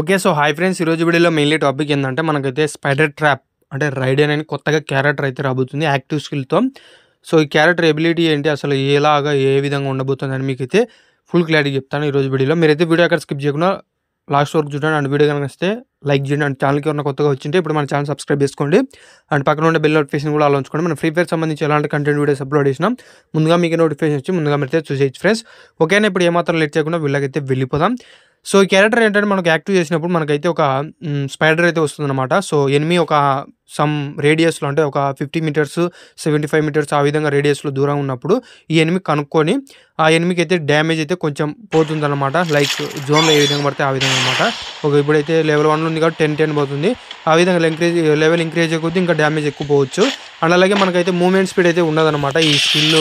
okay so hi friends ఈరోజు వీడియోలో mainly topic ఏంటంటే మనకైతే స్పైడర్ ట్రాప్ అంటే రైడెన్ అని కొత్తగా క్యారెక్టర్ అయితే రాబోతుంది యాక్టివ్ స్కిల్తో సో ఈ క్యారెక్టర్ ఎబిలిటీ ఏంటి అసలు ఎలాగా ఏ విధంగా ఉండబోతుంది అని మీకైతే ఫుల్ క్లారిటీ చెప్తాను ఈరోజు వీడియోలో మీరైతే వీడియో అక్కడ స్కిప్ చేయకుండా లాస్ట్ వరకు చూడండి అండ్ వీడియో కనుక వస్తే లైక్ చేయండి అండ్ ఛానల్కి ఉన్న కొత్తగా వచ్చింటే ఇప్పుడు మన ఛానల్ సబ్స్క్రైబ్ చేసుకోండి అండ్ పక్కన ఉండే బెల్ నోటిఫికేషన్ కూడా అలా మనం ఫ్రీ ఫైర్ సంబంధించి ఎలాంటి కంటెంట్ వీడియోస్ అప్లోడ్ చేసినా ముందుగా మీకు నోటిఫికేషన్ వచ్చి ముందుగా మీరైతే చూసేయచ్చు ఫ్రెండ్స్ ఓకేనా ఇప్పుడు ఏమాత్రం లేట్ చేయకుండా వీళ్ళకైతే వెళ్ళిపోదాం సో ఈ క్యారెక్టర్ ఏంటంటే మనకు యాక్టివ్ చేసినప్పుడు మనకైతే ఒక స్పైడర్ అయితే వస్తుందన్నమాట సో ఎనిమి ఒక సమ్ రేడియస్లో అంటే ఒక fifty meters seventy five meters ఆ విధంగా రేడియస్లో దూరం ఉన్నప్పుడు ఈ ఎనిమి కనుక్కొని ఆ ఎనిమికి అయితే డ్యామేజ్ అయితే కొంచెం పోతుందన్నమాట లైక్ జోన్లో ఏ విధంగా పడితే ఆ విధంగా అనమాట ఒక ఇప్పుడైతే లెవెల్ వన్లో ఉంది కాబట్టి టెన్ టెన్ పోతుంది ఆ విధంగా ఇంక్రీజ్ లెవెల్ ఇంక్రీజ్ అయిపోతే ఇంకా డ్యామేజ్ ఎక్కువ పోవచ్చు అండ్ అలాగే మనకైతే మూమెంట్ స్పీడ్ అయితే ఉండదన్నమాట ఈ స్కిల్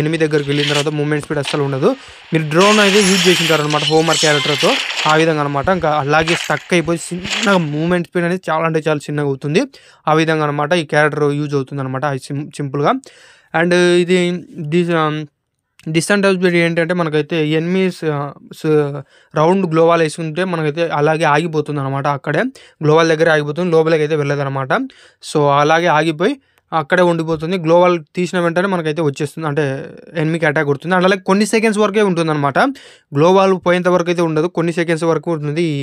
ఎనిమిది దగ్గరికి వెళ్ళిన తర్వాత మూమెంట్ స్పీడ్ అస్సలు ఉండదు మీరు డ్రోన్ అయితే యూజ్ చేసింటారు అనమాట హోమర్ క్యారెక్టర్తో ఆ విధంగా అనమాట ఇంకా అలాగే స్టక్ అయిపోయి చిన్నగా మూమెంట్ స్పీడ్ అనేది చాలా అంటే చాలా చిన్నగా అవుతుంది ఆ విధంగా అనమాట ఈ క్యారెక్టర్ యూజ్ అవుతుంది అనమాట సింపుల్గా అండ్ ఇది దీస్ డిసడ్వాంటేజ్ ఏంటంటే మనకైతే ఎనిమిస్ రౌండ్ గ్లోవాల్ వేసుకుంటే మనకైతే అలాగే ఆగిపోతుంది అనమాట అక్కడే గ్లోవాల్ దగ్గరే ఆగిపోతుంది లోపలికి అయితే వెళ్ళదు అనమాట సో అలాగే ఆగిపోయి అక్కడే ఉండిపోతుంది గ్లోవల్ తీసిన వెంటనే మనకైతే వచ్చేస్తుంది అంటే ఎనిమిదికి అటాక్ కొడుతుంది అండ్ అలాగే కొన్ని సెకండ్స్ వరకే ఉంటుంది అనమాట గ్లోవల్ పోయేంత వరకు అయితే ఉండదు కొన్ని సెకండ్స్ వరకు ఉంటుంది ఈ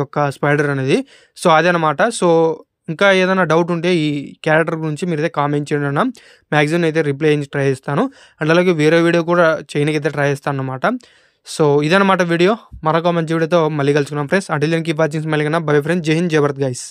యొక్క స్పైడర్ అనేది సో అదనమాట సో ఇంకా ఏదైనా డౌట్ ఉంటే ఈ క్యారెక్టర్ గురించి మీరైతే కామెంట్ చేయండి అన్న మ్యాక్సిమం అయితే రిప్లై చేసి ట్రై చేస్తాను అండ్ అలాగే వేరే వీడియో కూడా చేయడానికి అయితే ట్రై చేస్తాను అనమాట సో ఇదనమాట వీడియో మరొక మంచి వీడియోతో మళ్ళీ కలుసుకున్నాం ఫ్రెండ్స్ అంటే దీనికి వాచింగ్స్ మళ్ళీ కన్నా బై ఫ్రెండ్స్ జై హింద్ జబర్త్ గైస్